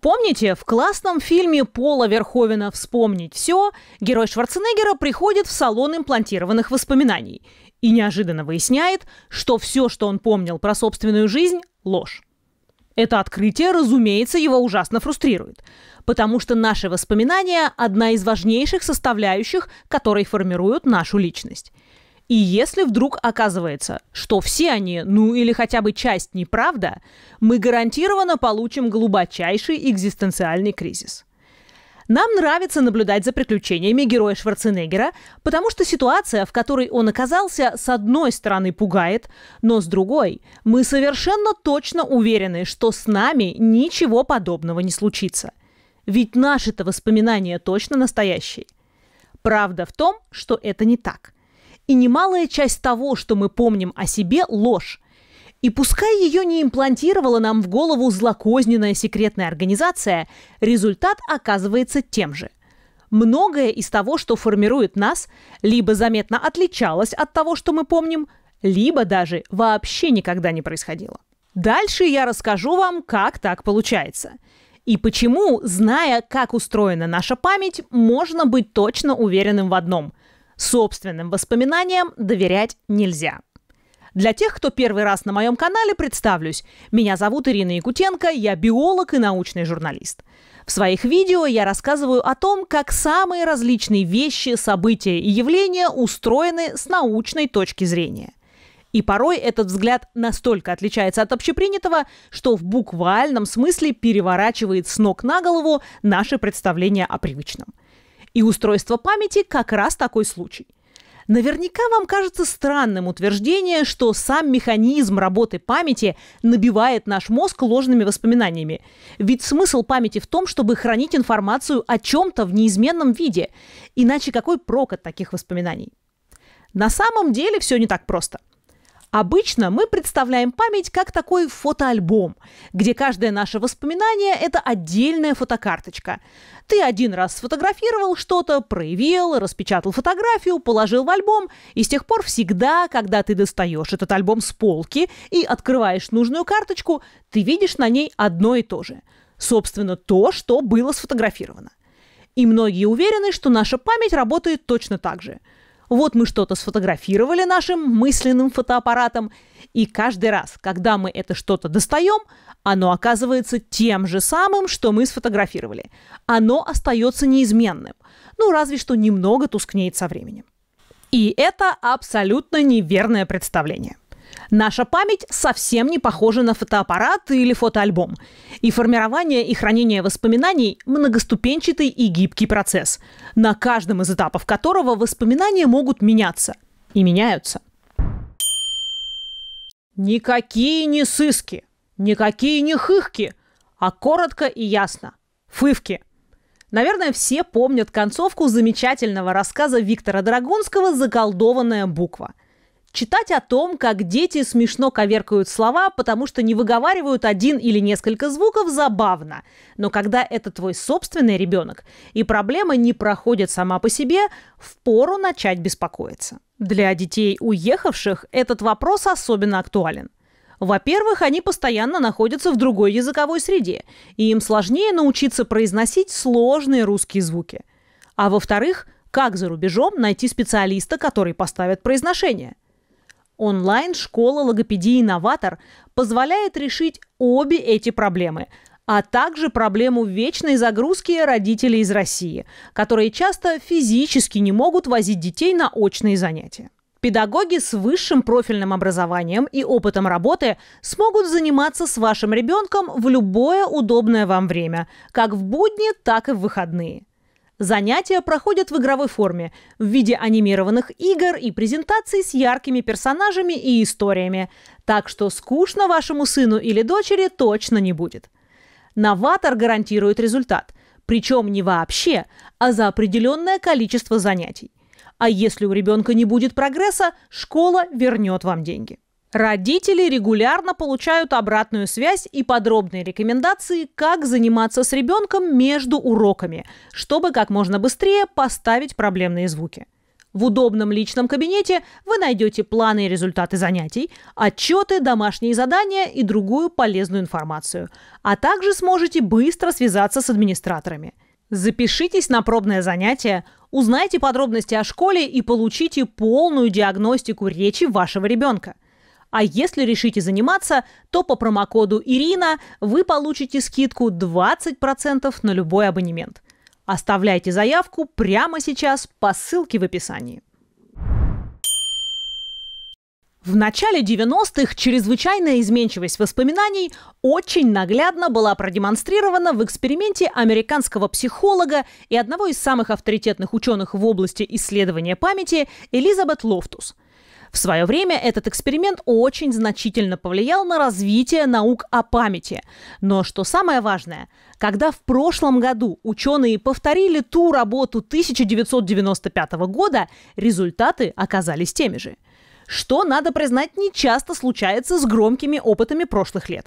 Помните, в классном фильме Пола Верховина «Вспомнить все» герой Шварценеггера приходит в салон имплантированных воспоминаний и неожиданно выясняет, что все, что он помнил про собственную жизнь – ложь. Это открытие, разумеется, его ужасно фрустрирует, потому что наши воспоминания – одна из важнейших составляющих, которые формируют нашу личность – и если вдруг оказывается, что все они, ну или хотя бы часть неправда, мы гарантированно получим глубочайший экзистенциальный кризис. Нам нравится наблюдать за приключениями героя Шварценеггера, потому что ситуация, в которой он оказался, с одной стороны пугает, но с другой мы совершенно точно уверены, что с нами ничего подобного не случится. Ведь наши-то воспоминания точно настоящие. Правда в том, что это не так. И немалая часть того, что мы помним о себе, ложь. И пускай ее не имплантировала нам в голову злокозненная секретная организация, результат оказывается тем же. Многое из того, что формирует нас, либо заметно отличалось от того, что мы помним, либо даже вообще никогда не происходило. Дальше я расскажу вам, как так получается. И почему, зная, как устроена наша память, можно быть точно уверенным в одном – Собственным воспоминаниям доверять нельзя. Для тех, кто первый раз на моем канале, представлюсь. Меня зовут Ирина Якутенко, я биолог и научный журналист. В своих видео я рассказываю о том, как самые различные вещи, события и явления устроены с научной точки зрения. И порой этот взгляд настолько отличается от общепринятого, что в буквальном смысле переворачивает с ног на голову наше представление о привычном. И устройство памяти как раз такой случай. Наверняка вам кажется странным утверждение, что сам механизм работы памяти набивает наш мозг ложными воспоминаниями. Ведь смысл памяти в том, чтобы хранить информацию о чем-то в неизменном виде. Иначе какой прок от таких воспоминаний? На самом деле все не так просто – Обычно мы представляем память как такой фотоальбом, где каждое наше воспоминание – это отдельная фотокарточка. Ты один раз сфотографировал что-то, проявил, распечатал фотографию, положил в альбом, и с тех пор всегда, когда ты достаешь этот альбом с полки и открываешь нужную карточку, ты видишь на ней одно и то же. Собственно, то, что было сфотографировано. И многие уверены, что наша память работает точно так же – вот мы что-то сфотографировали нашим мысленным фотоаппаратом, и каждый раз, когда мы это что-то достаем, оно оказывается тем же самым, что мы сфотографировали. Оно остается неизменным, ну разве что немного тускнеет со временем. И это абсолютно неверное представление. Наша память совсем не похожа на фотоаппарат или фотоальбом. И формирование и хранение воспоминаний – многоступенчатый и гибкий процесс, на каждом из этапов которого воспоминания могут меняться. И меняются. Никакие не сыски, никакие не хыхки, а коротко и ясно – фывки. Наверное, все помнят концовку замечательного рассказа Виктора Драгунского «Заколдованная буква». – читать о том, как дети смешно коверкают слова, потому что не выговаривают один или несколько звуков, забавно. Но когда это твой собственный ребенок, и проблема не проходит сама по себе, впору начать беспокоиться. Для детей уехавших этот вопрос особенно актуален. Во-первых, они постоянно находятся в другой языковой среде, и им сложнее научиться произносить сложные русские звуки. А во-вторых, как за рубежом найти специалиста, который поставит произношение – Онлайн-школа логопедии «Новатор» позволяет решить обе эти проблемы, а также проблему вечной загрузки родителей из России, которые часто физически не могут возить детей на очные занятия. Педагоги с высшим профильным образованием и опытом работы смогут заниматься с вашим ребенком в любое удобное вам время, как в будни, так и в выходные – Занятия проходят в игровой форме, в виде анимированных игр и презентаций с яркими персонажами и историями. Так что скучно вашему сыну или дочери точно не будет. Новатор гарантирует результат. Причем не вообще, а за определенное количество занятий. А если у ребенка не будет прогресса, школа вернет вам деньги. Родители регулярно получают обратную связь и подробные рекомендации, как заниматься с ребенком между уроками, чтобы как можно быстрее поставить проблемные звуки. В удобном личном кабинете вы найдете планы и результаты занятий, отчеты, домашние задания и другую полезную информацию, а также сможете быстро связаться с администраторами. Запишитесь на пробное занятие, узнайте подробности о школе и получите полную диагностику речи вашего ребенка – а если решите заниматься, то по промокоду «Ирина» вы получите скидку 20% на любой абонемент. Оставляйте заявку прямо сейчас по ссылке в описании. В начале 90-х чрезвычайная изменчивость воспоминаний очень наглядно была продемонстрирована в эксперименте американского психолога и одного из самых авторитетных ученых в области исследования памяти Элизабет Лофтус – в свое время этот эксперимент очень значительно повлиял на развитие наук о памяти. Но что самое важное, когда в прошлом году ученые повторили ту работу 1995 года, результаты оказались теми же. Что, надо признать, не часто случается с громкими опытами прошлых лет.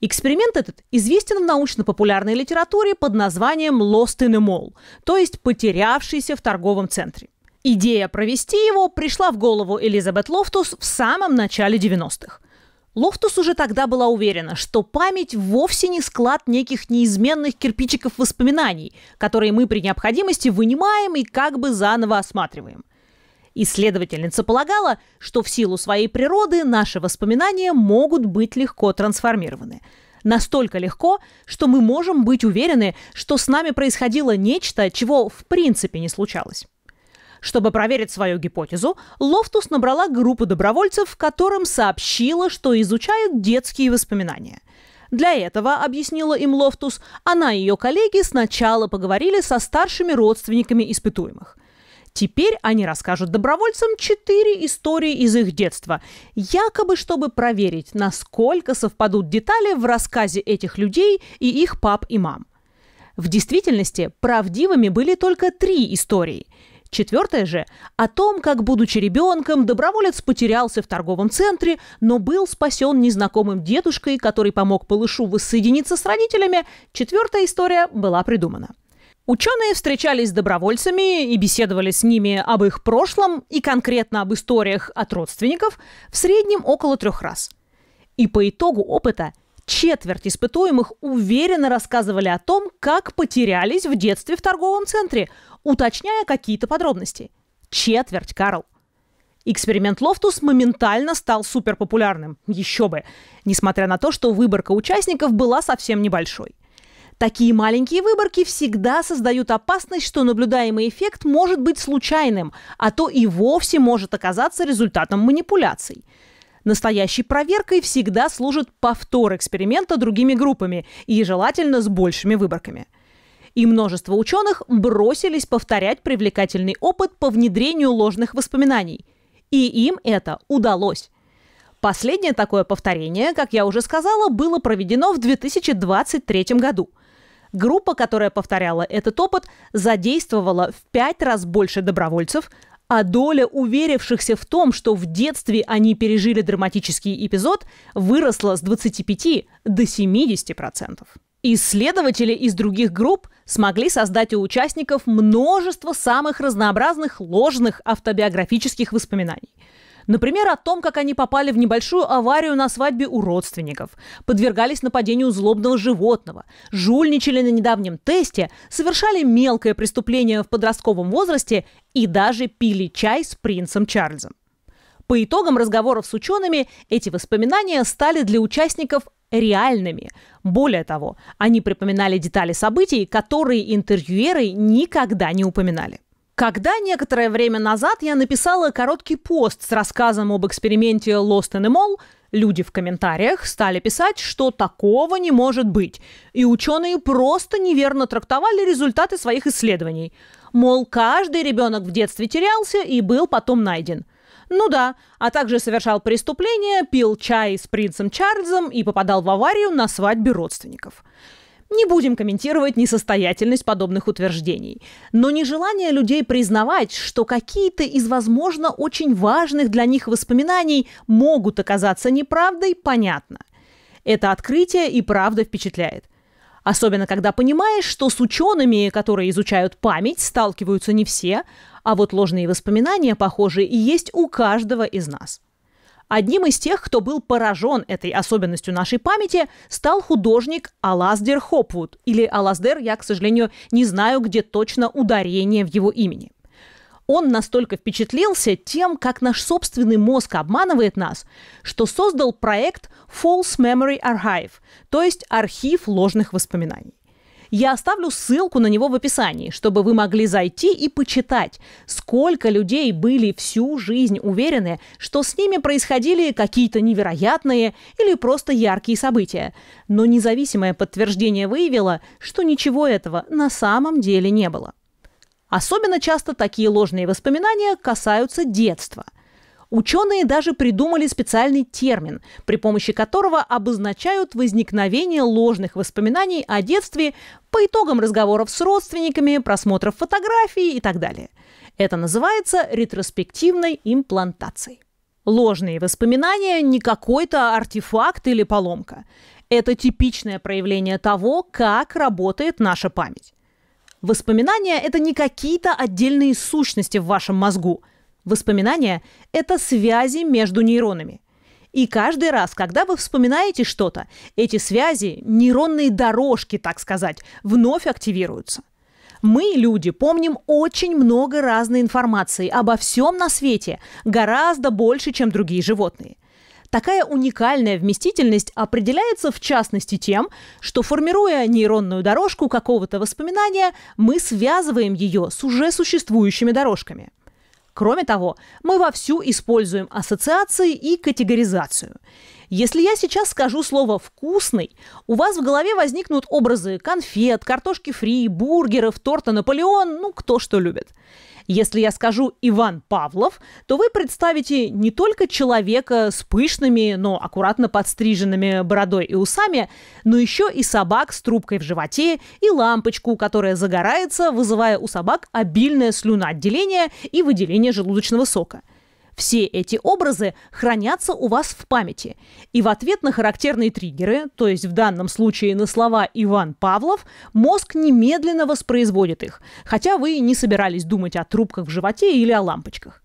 Эксперимент этот известен в научно-популярной литературе под названием «Lost in a Mall», то есть «потерявшийся в торговом центре». Идея провести его пришла в голову Элизабет Лофтус в самом начале 90-х. Лофтус уже тогда была уверена, что память вовсе не склад неких неизменных кирпичиков воспоминаний, которые мы при необходимости вынимаем и как бы заново осматриваем. Исследовательница полагала, что в силу своей природы наши воспоминания могут быть легко трансформированы. Настолько легко, что мы можем быть уверены, что с нами происходило нечто, чего в принципе не случалось. Чтобы проверить свою гипотезу, Лофтус набрала группу добровольцев, которым сообщила, что изучает детские воспоминания. Для этого, объяснила им Лофтус, она и ее коллеги сначала поговорили со старшими родственниками испытуемых. Теперь они расскажут добровольцам четыре истории из их детства, якобы чтобы проверить, насколько совпадут детали в рассказе этих людей и их пап и мам. В действительности правдивыми были только три истории – Четвертое же – о том, как, будучи ребенком, доброволец потерялся в торговом центре, но был спасен незнакомым дедушкой, который помог малышу воссоединиться с родителями, четвертая история была придумана. Ученые встречались с добровольцами и беседовали с ними об их прошлом и конкретно об историях от родственников в среднем около трех раз. И по итогу опыта – Четверть испытуемых уверенно рассказывали о том, как потерялись в детстве в торговом центре, уточняя какие-то подробности. Четверть, Карл. Эксперимент Лофтус моментально стал суперпопулярным. Еще бы. Несмотря на то, что выборка участников была совсем небольшой. Такие маленькие выборки всегда создают опасность, что наблюдаемый эффект может быть случайным, а то и вовсе может оказаться результатом манипуляций. Настоящей проверкой всегда служит повтор эксперимента другими группами и желательно с большими выборками. И множество ученых бросились повторять привлекательный опыт по внедрению ложных воспоминаний. И им это удалось. Последнее такое повторение, как я уже сказала, было проведено в 2023 году. Группа, которая повторяла этот опыт, задействовала в пять раз больше добровольцев, а доля уверившихся в том, что в детстве они пережили драматический эпизод, выросла с 25 до 70%. Исследователи из других групп смогли создать у участников множество самых разнообразных ложных автобиографических воспоминаний – Например, о том, как они попали в небольшую аварию на свадьбе у родственников, подвергались нападению злобного животного, жульничали на недавнем тесте, совершали мелкое преступление в подростковом возрасте и даже пили чай с принцем Чарльзом. По итогам разговоров с учеными эти воспоминания стали для участников реальными. Более того, они припоминали детали событий, которые интервьюеры никогда не упоминали. Когда некоторое время назад я написала короткий пост с рассказом об эксперименте Lost in Mall, люди в комментариях стали писать, что такого не может быть, и ученые просто неверно трактовали результаты своих исследований. Мол, каждый ребенок в детстве терялся и был потом найден. Ну да, а также совершал преступления, пил чай с принцем Чарльзом и попадал в аварию на свадьбе родственников. Не будем комментировать несостоятельность подобных утверждений, но нежелание людей признавать, что какие-то из, возможно, очень важных для них воспоминаний могут оказаться неправдой, понятно. Это открытие и правда впечатляет. Особенно, когда понимаешь, что с учеными, которые изучают память, сталкиваются не все, а вот ложные воспоминания, похоже, и есть у каждого из нас. Одним из тех, кто был поражен этой особенностью нашей памяти, стал художник Аласдер Хопвуд. Или Аласдер, я, к сожалению, не знаю, где точно ударение в его имени. Он настолько впечатлился тем, как наш собственный мозг обманывает нас, что создал проект False Memory Archive, то есть архив ложных воспоминаний. Я оставлю ссылку на него в описании, чтобы вы могли зайти и почитать, сколько людей были всю жизнь уверены, что с ними происходили какие-то невероятные или просто яркие события. Но независимое подтверждение выявило, что ничего этого на самом деле не было. Особенно часто такие ложные воспоминания касаются детства – Ученые даже придумали специальный термин, при помощи которого обозначают возникновение ложных воспоминаний о детстве по итогам разговоров с родственниками, просмотров фотографий и так далее. Это называется ретроспективной имплантацией. Ложные воспоминания не какой-то артефакт или поломка. Это типичное проявление того, как работает наша память. Воспоминания – это не какие-то отдельные сущности в вашем мозгу. Воспоминания – это связи между нейронами. И каждый раз, когда вы вспоминаете что-то, эти связи, нейронные дорожки, так сказать, вновь активируются. Мы, люди, помним очень много разной информации обо всем на свете, гораздо больше, чем другие животные. Такая уникальная вместительность определяется в частности тем, что формируя нейронную дорожку какого-то воспоминания, мы связываем ее с уже существующими дорожками – Кроме того, мы вовсю используем ассоциации и категоризацию. Если я сейчас скажу слово «вкусный», у вас в голове возникнут образы конфет, картошки фри, бургеров, торта «Наполеон», ну, кто что любит – если я скажу Иван Павлов, то вы представите не только человека с пышными, но аккуратно подстриженными бородой и усами, но еще и собак с трубкой в животе и лампочку, которая загорается, вызывая у собак обильное слюноотделение и выделение желудочного сока – все эти образы хранятся у вас в памяти. И в ответ на характерные триггеры, то есть в данном случае на слова Иван Павлов, мозг немедленно воспроизводит их, хотя вы не собирались думать о трубках в животе или о лампочках.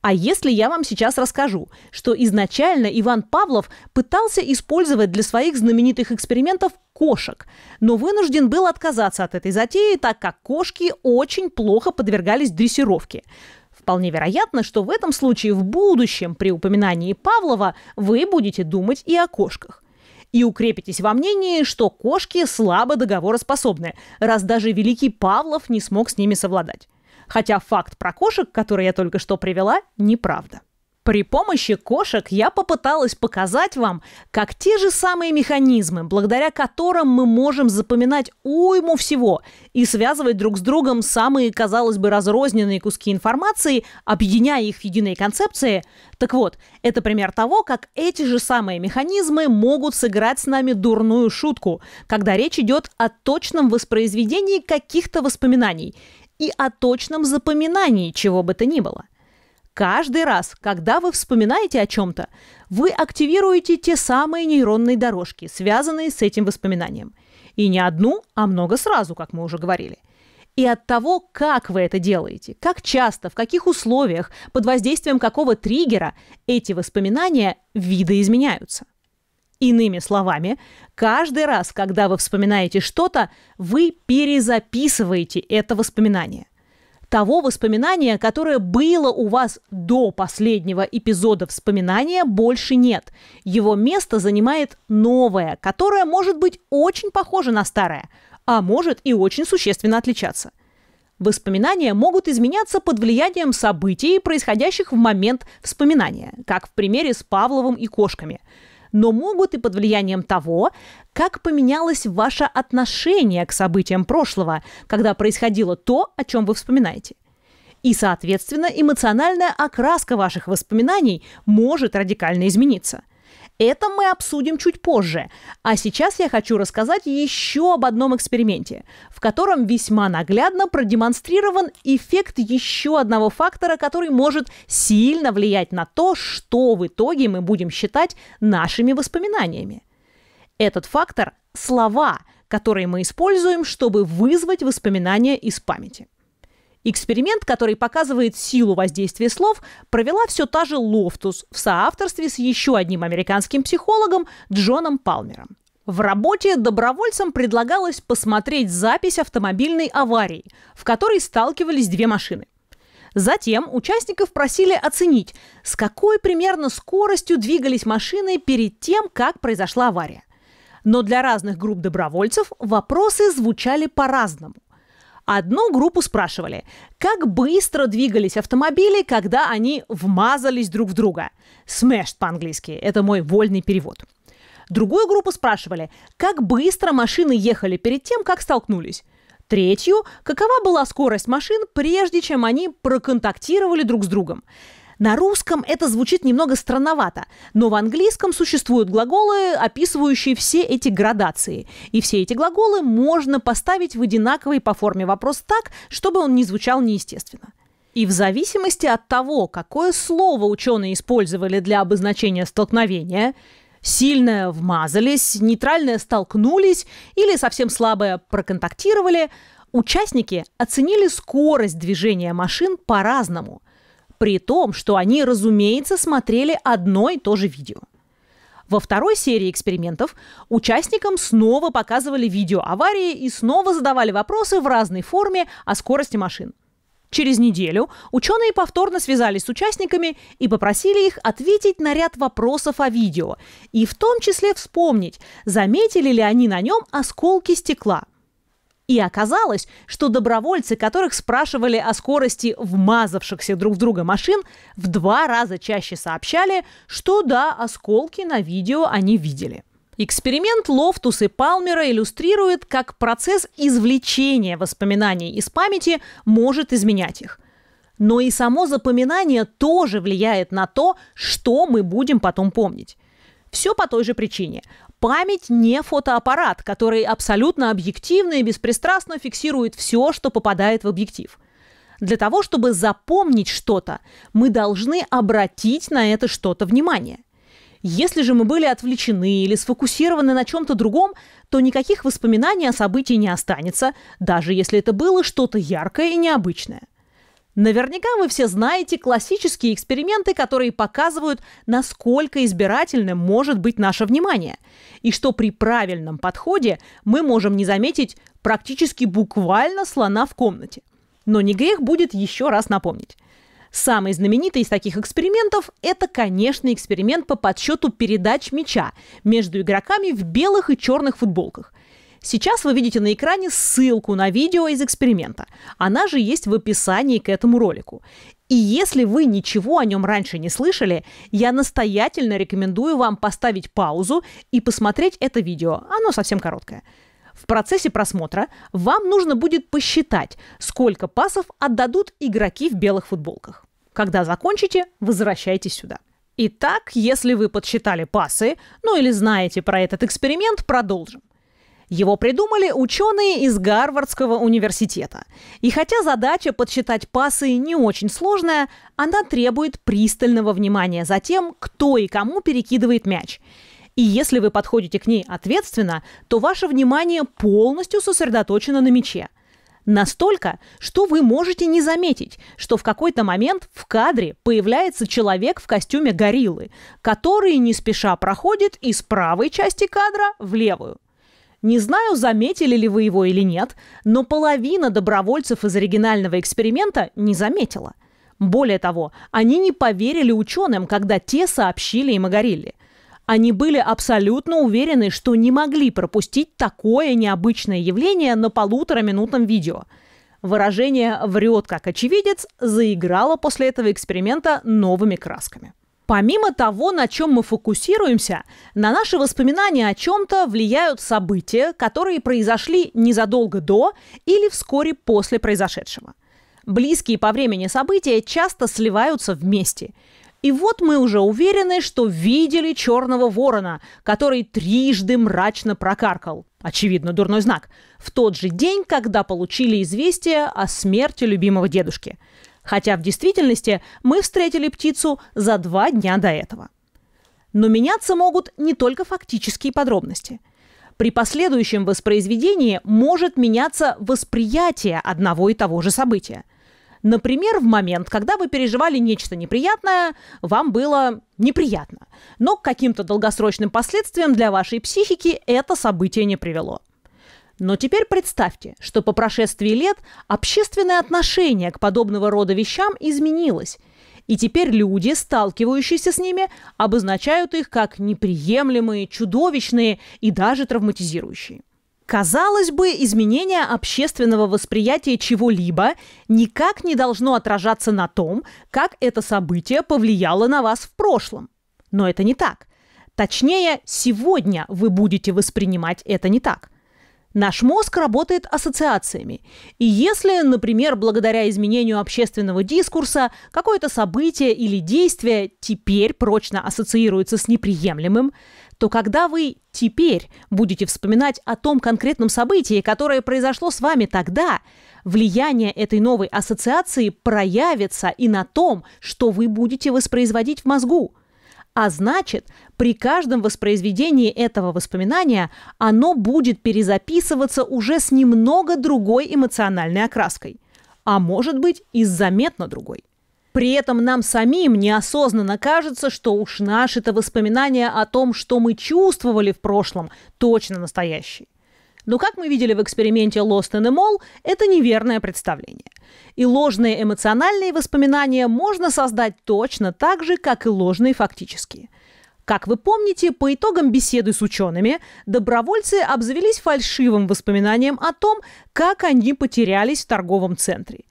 А если я вам сейчас расскажу, что изначально Иван Павлов пытался использовать для своих знаменитых экспериментов кошек, но вынужден был отказаться от этой затеи, так как кошки очень плохо подвергались дрессировке. Вполне вероятно, что в этом случае в будущем при упоминании Павлова вы будете думать и о кошках. И укрепитесь во мнении, что кошки слабо договороспособны, раз даже великий Павлов не смог с ними совладать. Хотя факт про кошек, который я только что привела, неправда. При помощи кошек я попыталась показать вам, как те же самые механизмы, благодаря которым мы можем запоминать уйму всего и связывать друг с другом самые, казалось бы, разрозненные куски информации, объединяя их в единые концепции. Так вот, это пример того, как эти же самые механизмы могут сыграть с нами дурную шутку, когда речь идет о точном воспроизведении каких-то воспоминаний и о точном запоминании чего бы то ни было. Каждый раз, когда вы вспоминаете о чем-то, вы активируете те самые нейронные дорожки, связанные с этим воспоминанием. И не одну, а много сразу, как мы уже говорили. И от того, как вы это делаете, как часто, в каких условиях, под воздействием какого триггера эти воспоминания видоизменяются. Иными словами, каждый раз, когда вы вспоминаете что-то, вы перезаписываете это воспоминание того воспоминания, которое было у вас до последнего эпизода вспоминания, больше нет. Его место занимает новое, которое может быть очень похоже на старое, а может и очень существенно отличаться. Воспоминания могут изменяться под влиянием событий, происходящих в момент вспоминания, как в примере с Павловым и кошками – но могут и под влиянием того, как поменялось ваше отношение к событиям прошлого, когда происходило то, о чем вы вспоминаете. И, соответственно, эмоциональная окраска ваших воспоминаний может радикально измениться – это мы обсудим чуть позже. А сейчас я хочу рассказать еще об одном эксперименте, в котором весьма наглядно продемонстрирован эффект еще одного фактора, который может сильно влиять на то, что в итоге мы будем считать нашими воспоминаниями. Этот фактор – слова, которые мы используем, чтобы вызвать воспоминания из памяти. Эксперимент, который показывает силу воздействия слов, провела все та же Лофтус в соавторстве с еще одним американским психологом Джоном Палмером. В работе добровольцам предлагалось посмотреть запись автомобильной аварии, в которой сталкивались две машины. Затем участников просили оценить, с какой примерно скоростью двигались машины перед тем, как произошла авария. Но для разных групп добровольцев вопросы звучали по-разному. Одну группу спрашивали, как быстро двигались автомобили, когда они вмазались друг в друга. Smashed по-английски. Это мой вольный перевод. Другую группу спрашивали, как быстро машины ехали перед тем, как столкнулись. Третью, какова была скорость машин, прежде чем они проконтактировали друг с другом. На русском это звучит немного странновато, но в английском существуют глаголы, описывающие все эти градации. И все эти глаголы можно поставить в одинаковый по форме вопрос так, чтобы он не звучал неестественно. И в зависимости от того, какое слово ученые использовали для обозначения столкновения, сильное вмазались, нейтральное столкнулись или совсем слабое проконтактировали, участники оценили скорость движения машин по-разному – при том, что они, разумеется, смотрели одно и то же видео. Во второй серии экспериментов участникам снова показывали видео аварии и снова задавали вопросы в разной форме о скорости машин. Через неделю ученые повторно связались с участниками и попросили их ответить на ряд вопросов о видео, и в том числе вспомнить, заметили ли они на нем осколки стекла – и оказалось, что добровольцы, которых спрашивали о скорости вмазавшихся друг в друга машин, в два раза чаще сообщали, что да, осколки на видео они видели. Эксперимент Лофтус и Палмера иллюстрирует, как процесс извлечения воспоминаний из памяти может изменять их. Но и само запоминание тоже влияет на то, что мы будем потом помнить. Все по той же причине. Память не фотоаппарат, который абсолютно объективно и беспристрастно фиксирует все, что попадает в объектив. Для того, чтобы запомнить что-то, мы должны обратить на это что-то внимание. Если же мы были отвлечены или сфокусированы на чем-то другом, то никаких воспоминаний о событии не останется, даже если это было что-то яркое и необычное. Наверняка вы все знаете классические эксперименты, которые показывают, насколько избирательным может быть наше внимание, и что при правильном подходе мы можем не заметить практически буквально слона в комнате. Но не грех будет еще раз напомнить. Самый знаменитый из таких экспериментов – это, конечно, эксперимент по подсчету передач мяча между игроками в белых и черных футболках – Сейчас вы видите на экране ссылку на видео из эксперимента. Она же есть в описании к этому ролику. И если вы ничего о нем раньше не слышали, я настоятельно рекомендую вам поставить паузу и посмотреть это видео. Оно совсем короткое. В процессе просмотра вам нужно будет посчитать, сколько пасов отдадут игроки в белых футболках. Когда закончите, возвращайтесь сюда. Итак, если вы подсчитали пасы, ну или знаете про этот эксперимент, продолжим. Его придумали ученые из Гарвардского университета. И хотя задача подсчитать пасы не очень сложная, она требует пристального внимания за тем, кто и кому перекидывает мяч. И если вы подходите к ней ответственно, то ваше внимание полностью сосредоточено на мяче. Настолько, что вы можете не заметить, что в какой-то момент в кадре появляется человек в костюме гориллы, который не спеша проходит из правой части кадра в левую. Не знаю, заметили ли вы его или нет, но половина добровольцев из оригинального эксперимента не заметила. Более того, они не поверили ученым, когда те сообщили им о горилле. Они были абсолютно уверены, что не могли пропустить такое необычное явление на полутораминутном видео. Выражение «врет как очевидец» заиграло после этого эксперимента новыми красками. Помимо того, на чем мы фокусируемся, на наши воспоминания о чем-то влияют события, которые произошли незадолго до или вскоре после произошедшего. Близкие по времени события часто сливаются вместе. И вот мы уже уверены, что видели черного ворона, который трижды мрачно прокаркал, очевидно, дурной знак, в тот же день, когда получили известие о смерти любимого дедушки – хотя в действительности мы встретили птицу за два дня до этого. Но меняться могут не только фактические подробности. При последующем воспроизведении может меняться восприятие одного и того же события. Например, в момент, когда вы переживали нечто неприятное, вам было неприятно, но к каким-то долгосрочным последствиям для вашей психики это событие не привело. Но теперь представьте, что по прошествии лет общественное отношение к подобного рода вещам изменилось, и теперь люди, сталкивающиеся с ними, обозначают их как неприемлемые, чудовищные и даже травматизирующие. Казалось бы, изменение общественного восприятия чего-либо никак не должно отражаться на том, как это событие повлияло на вас в прошлом. Но это не так. Точнее, сегодня вы будете воспринимать это не так. Наш мозг работает ассоциациями. И если, например, благодаря изменению общественного дискурса, какое-то событие или действие теперь прочно ассоциируется с неприемлемым, то когда вы теперь будете вспоминать о том конкретном событии, которое произошло с вами тогда, влияние этой новой ассоциации проявится и на том, что вы будете воспроизводить в мозгу – а значит, при каждом воспроизведении этого воспоминания оно будет перезаписываться уже с немного другой эмоциональной окраской, а может быть и заметно другой. При этом нам самим неосознанно кажется, что уж наш это воспоминание о том, что мы чувствовали в прошлом, точно настоящий. Но, как мы видели в эксперименте Lost in Mall, это неверное представление. И ложные эмоциональные воспоминания можно создать точно так же, как и ложные фактические – как вы помните, по итогам беседы с учеными, добровольцы обзавелись фальшивым воспоминанием о том, как они потерялись в торговом центре.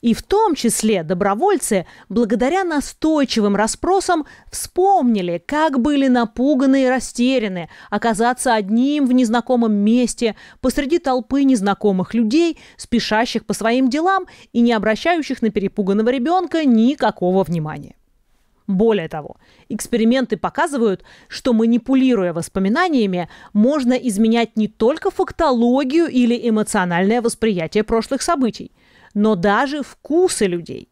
И в том числе добровольцы, благодаря настойчивым расспросам, вспомнили, как были напуганы и растеряны оказаться одним в незнакомом месте посреди толпы незнакомых людей, спешащих по своим делам и не обращающих на перепуганного ребенка никакого внимания. Более того, эксперименты показывают, что манипулируя воспоминаниями, можно изменять не только фактологию или эмоциональное восприятие прошлых событий, но даже вкусы людей.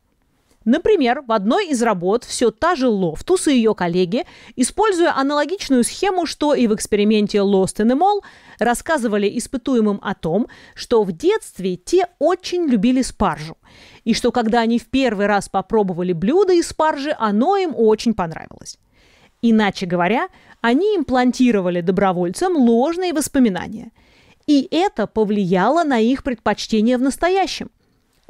Например, в одной из работ все та же Лофтус и ее коллеги, используя аналогичную схему, что и в эксперименте Lost in the Mall, рассказывали испытуемым о том, что в детстве те очень любили спаржу, и что когда они в первый раз попробовали блюдо из спаржи, оно им очень понравилось. Иначе говоря, они имплантировали добровольцам ложные воспоминания. И это повлияло на их предпочтение в настоящем.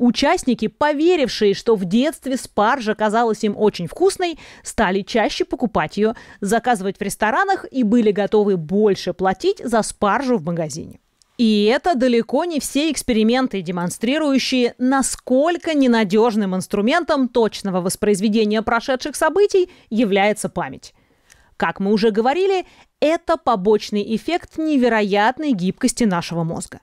Участники, поверившие, что в детстве спаржа казалась им очень вкусной, стали чаще покупать ее, заказывать в ресторанах и были готовы больше платить за спаржу в магазине. И это далеко не все эксперименты, демонстрирующие, насколько ненадежным инструментом точного воспроизведения прошедших событий является память. Как мы уже говорили, это побочный эффект невероятной гибкости нашего мозга.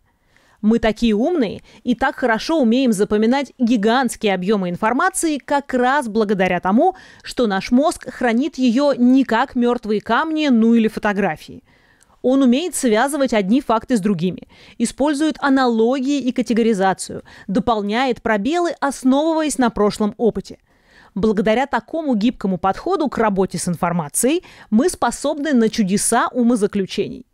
Мы такие умные и так хорошо умеем запоминать гигантские объемы информации как раз благодаря тому, что наш мозг хранит ее не как мертвые камни, ну или фотографии. Он умеет связывать одни факты с другими, использует аналогии и категоризацию, дополняет пробелы, основываясь на прошлом опыте. Благодаря такому гибкому подходу к работе с информацией мы способны на чудеса умозаключений.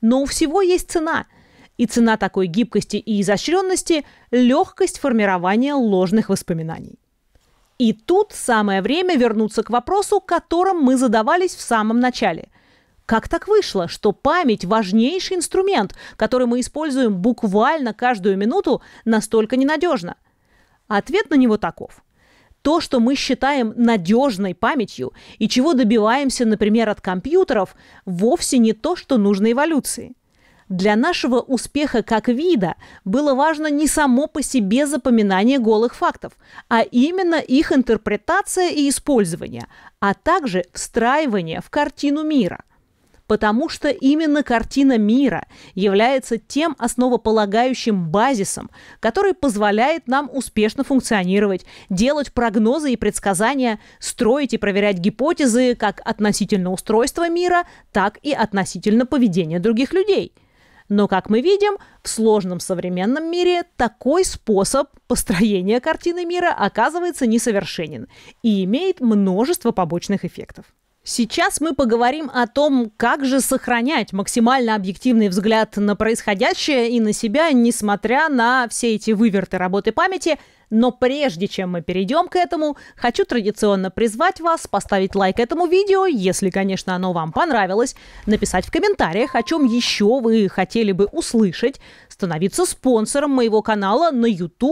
Но у всего есть цена – и цена такой гибкости и изощренности – легкость формирования ложных воспоминаний. И тут самое время вернуться к вопросу, которым мы задавались в самом начале. Как так вышло, что память – важнейший инструмент, который мы используем буквально каждую минуту, настолько ненадежно? Ответ на него таков. То, что мы считаем надежной памятью и чего добиваемся, например, от компьютеров, вовсе не то, что нужно эволюции. Для нашего успеха как вида было важно не само по себе запоминание голых фактов, а именно их интерпретация и использование, а также встраивание в картину мира потому что именно картина мира является тем основополагающим базисом, который позволяет нам успешно функционировать, делать прогнозы и предсказания, строить и проверять гипотезы как относительно устройства мира, так и относительно поведения других людей – но, как мы видим, в сложном современном мире такой способ построения картины мира оказывается несовершенен и имеет множество побочных эффектов. Сейчас мы поговорим о том, как же сохранять максимально объективный взгляд на происходящее и на себя, несмотря на все эти выверты работы памяти, но прежде чем мы перейдем к этому, хочу традиционно призвать вас поставить лайк этому видео, если, конечно, оно вам понравилось, написать в комментариях, о чем еще вы хотели бы услышать, становиться спонсором моего канала на YouTube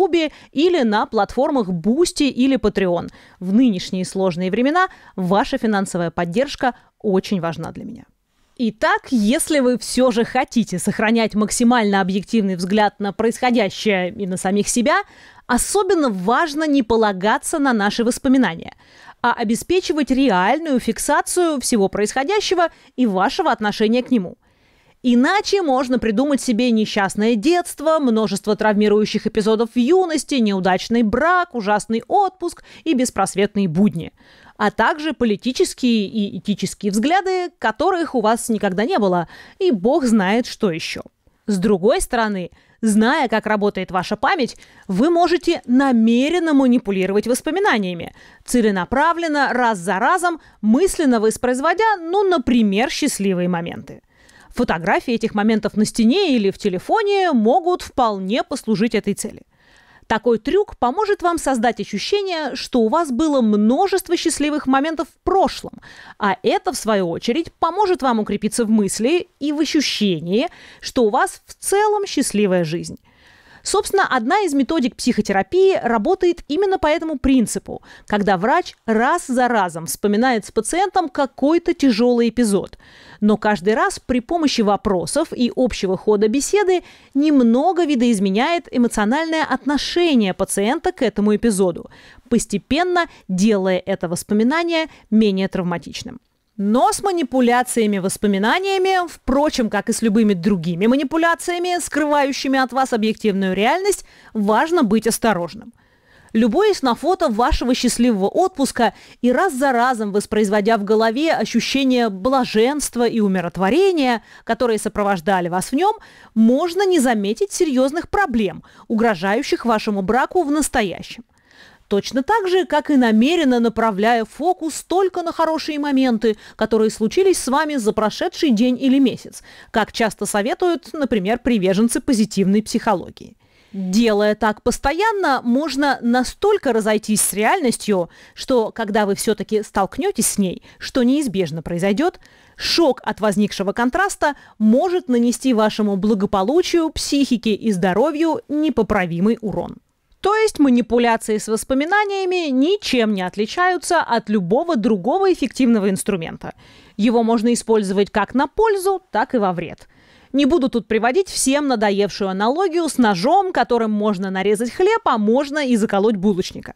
или на платформах Boosty или Patreon. В нынешние сложные времена ваша финансовая поддержка очень важна для меня. Итак, если вы все же хотите сохранять максимально объективный взгляд на происходящее и на самих себя, Особенно важно не полагаться на наши воспоминания, а обеспечивать реальную фиксацию всего происходящего и вашего отношения к нему – Иначе можно придумать себе несчастное детство, множество травмирующих эпизодов в юности, неудачный брак, ужасный отпуск и беспросветные будни. А также политические и этические взгляды, которых у вас никогда не было, и бог знает что еще. С другой стороны, Зная, как работает ваша память, вы можете намеренно манипулировать воспоминаниями, целенаправленно, раз за разом, мысленно воспроизводя, ну, например, счастливые моменты. Фотографии этих моментов на стене или в телефоне могут вполне послужить этой цели – такой трюк поможет вам создать ощущение, что у вас было множество счастливых моментов в прошлом, а это, в свою очередь, поможет вам укрепиться в мысли и в ощущении, что у вас в целом счастливая жизнь. Собственно, одна из методик психотерапии работает именно по этому принципу, когда врач раз за разом вспоминает с пациентом какой-то тяжелый эпизод, но каждый раз при помощи вопросов и общего хода беседы немного видоизменяет эмоциональное отношение пациента к этому эпизоду, постепенно делая это воспоминание менее травматичным. Но с манипуляциями воспоминаниями, впрочем, как и с любыми другими манипуляциями, скрывающими от вас объективную реальность, важно быть осторожным. Любуясь на фото вашего счастливого отпуска и раз за разом воспроизводя в голове ощущение блаженства и умиротворения, которые сопровождали вас в нем, можно не заметить серьезных проблем, угрожающих вашему браку в настоящем – Точно так же, как и намеренно направляя фокус только на хорошие моменты, которые случились с вами за прошедший день или месяц, как часто советуют, например, приверженцы позитивной психологии. Делая так постоянно, можно настолько разойтись с реальностью, что когда вы все-таки столкнетесь с ней, что неизбежно произойдет, шок от возникшего контраста может нанести вашему благополучию, психике и здоровью непоправимый урон. То есть манипуляции с воспоминаниями ничем не отличаются от любого другого эффективного инструмента. Его можно использовать как на пользу, так и во вред. Не буду тут приводить всем надоевшую аналогию с ножом, которым можно нарезать хлеб, а можно и заколоть булочника.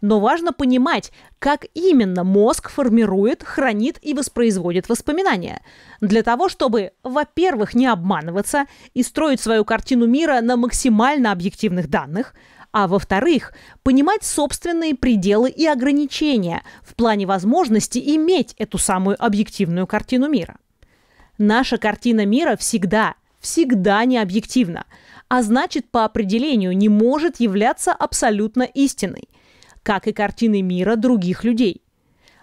Но важно понимать, как именно мозг формирует, хранит и воспроизводит воспоминания. Для того, чтобы, во-первых, не обманываться и строить свою картину мира на максимально объективных данных – а во-вторых, понимать собственные пределы и ограничения в плане возможности иметь эту самую объективную картину мира. Наша картина мира всегда, всегда не объективна, а значит по определению не может являться абсолютно истинной, как и картины мира других людей –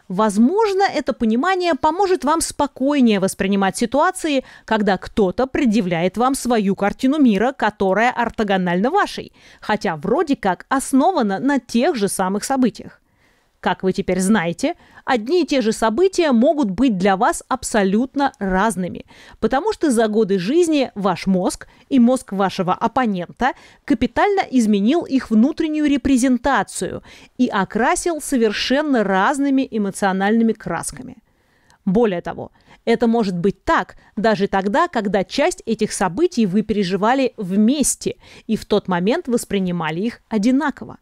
Возможно, это понимание поможет вам спокойнее воспринимать ситуации, когда кто-то предъявляет вам свою картину мира, которая ортогональна вашей, хотя вроде как основана на тех же самых событиях. Как вы теперь знаете, одни и те же события могут быть для вас абсолютно разными, потому что за годы жизни ваш мозг и мозг вашего оппонента капитально изменил их внутреннюю репрезентацию и окрасил совершенно разными эмоциональными красками. Более того, это может быть так даже тогда, когда часть этих событий вы переживали вместе и в тот момент воспринимали их одинаково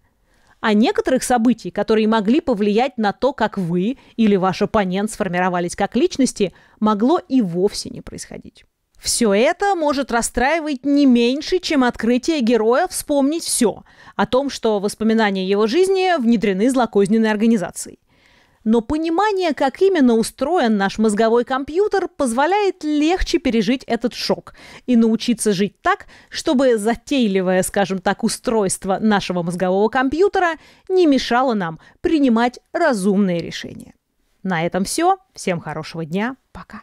а некоторых событий, которые могли повлиять на то, как вы или ваш оппонент сформировались как личности, могло и вовсе не происходить. Все это может расстраивать не меньше, чем открытие героя вспомнить все о том, что воспоминания его жизни внедрены злокозненной организацией но понимание, как именно устроен наш мозговой компьютер, позволяет легче пережить этот шок и научиться жить так, чтобы затейливое, скажем так, устройство нашего мозгового компьютера не мешало нам принимать разумные решения. На этом все. Всем хорошего дня. Пока.